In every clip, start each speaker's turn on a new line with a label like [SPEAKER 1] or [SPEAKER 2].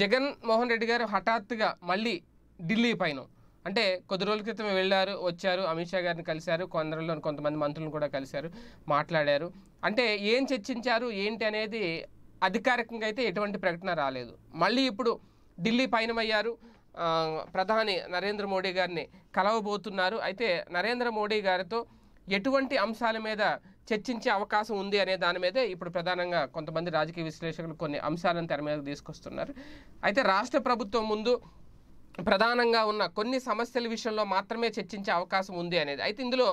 [SPEAKER 1] జగన్ మోహన్ రెడ్డి గారు హఠాత్తుగా మళ్ళీ ఢిల్లీ పైన అంటే కొద్ది రోజుల క్రితం వెళ్ళారు వచ్చారు అమిత్ షా గారిని కలిశారు కొందరిలో కొంతమంది మంత్రులను కూడా కలిశారు మాట్లాడారు అంటే ఏం చర్చించారు ఏంటి అనేది అధికారికంగా అయితే ఎటువంటి ప్రకటన రాలేదు మళ్ళీ ఇప్పుడు ఢిల్లీ పయనమయ్యారు ప్రధాని నరేంద్ర మోడీ గారిని కలవబోతున్నారు అయితే నరేంద్ర మోడీ గారితో ఎటువంటి అంశాల మీద చర్చించే అవకాశం ఉంది అనే దాని మీదే ఇప్పుడు ప్రధానంగా కొంతమంది రాజకీయ విశ్లేషకులు కొన్ని అంశాలను తెర మీద తీసుకొస్తున్నారు అయితే రాష్ట్ర ప్రభుత్వం ముందు ప్రధానంగా ఉన్న కొన్ని సమస్యల విషయంలో మాత్రమే చర్చించే అవకాశం ఉంది అనేది అయితే ఇందులో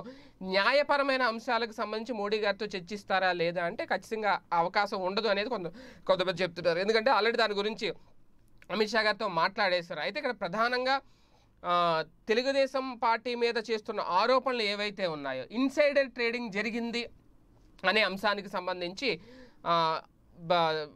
[SPEAKER 1] న్యాయపరమైన అంశాలకు సంబంధించి మోడీ గారితో చర్చిస్తారా లేదా అంటే ఖచ్చితంగా అవకాశం ఉండదు అనేది కొంత కొంతమంది చెప్తున్నారు ఎందుకంటే ఆల్రెడీ దాని గురించి అమిత్ షా గారితో మాట్లాడేశారు అయితే ఇక్కడ ప్రధానంగా తెలుగుదేశం పార్టీ మీద చేస్తున్న ఆరోపణలు ఏవైతే ఉన్నాయో ఇన్సైడర్ ట్రేడింగ్ జరిగింది అనే అంశానికి సంబంధించి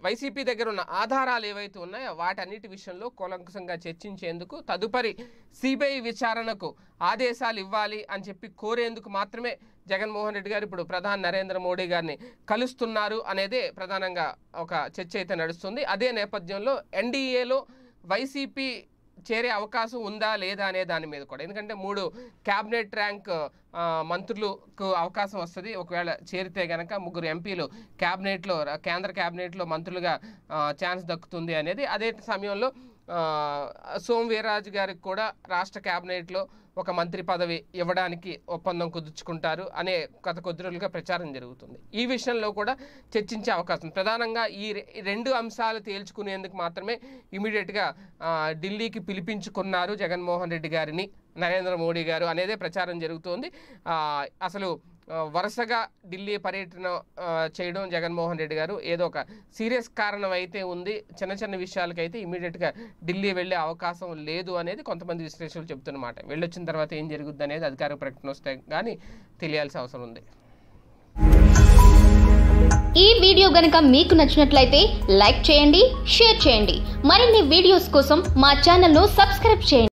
[SPEAKER 1] వైసీపీ దగ్గర ఉన్న ఆధారాలు ఏవైతే ఉన్నాయో వాటన్నిటి విషయంలో కూలంకుశంగా చర్చించేందుకు తదుపరి సిబిఐ విచారణకు ఆదేశాలు ఇవ్వాలి అని చెప్పి కోరేందుకు మాత్రమే జగన్మోహన్ రెడ్డి గారు ఇప్పుడు ప్రధాని నరేంద్ర మోడీ గారిని కలుస్తున్నారు అనేదే ప్రధానంగా ఒక చర్చ అయితే నడుస్తుంది అదే నేపథ్యంలో ఎన్డీఏలో వైసీపీ చేరే అవకాశం ఉందా లేదా అనే దాని మీద కూడా ఎందుకంటే మూడు క్యాబినెట్ ర్యాంక్ మంత్రులకు అవకాశం వస్తుంది ఒకవేళ చేరితే కనుక ముగ్గురు ఎంపీలు క్యాబినెట్లో కేంద్ర క్యాబినెట్లో మంత్రులుగా ఛాన్స్ దక్కుతుంది అనేది అదే సమయంలో సోమ్ గారికి కూడా రాష్ట్ర కేబినెట్లో ఒక మంత్రి పదవి ఇవ్వడానికి ఒప్పందం కుదుర్చుకుంటారు అనే గత కొద్ది రోజులుగా ప్రచారం జరుగుతుంది ఈ విషయంలో కూడా చర్చించే అవకాశం ప్రధానంగా ఈ రెండు అంశాలు తేల్చుకునేందుకు మాత్రమే ఇమీడియట్గా ఢిల్లీకి పిలిపించుకున్నారు జగన్మోహన్ రెడ్డి గారిని నరేంద్ర మోడీ గారు అనేదే ప్రచారం జరుగుతోంది అసలు వరుసగా ఢిల్లీ పర్యటన చేయడం జగన్మోహన్ రెడ్డి గారు ఏదో ఒక సీరియస్ కారణం అయితే ఉంది చిన్న చిన్న విషయాలకైతే ఇమీడియట్గా ఢిల్లీ వెళ్ళే అవకాశం లేదు అనేది కొంతమంది విశ్లేషకులు చెబుతున్నమాట వెళ్ళొచ్చిన తర్వాత ఏం జరుగుద్ది అనేది అధికార ప్రకటన వస్తే కానీ తెలియాల్సిన అవసరం ఉంది ఈ వీడియో గనుక మీకు నచ్చినట్లయితే లైక్ చేయండి షేర్ చేయండి మరిన్ని వీడియోస్ కోసం మా ఛానల్ను సబ్స్క్రైబ్ చేయండి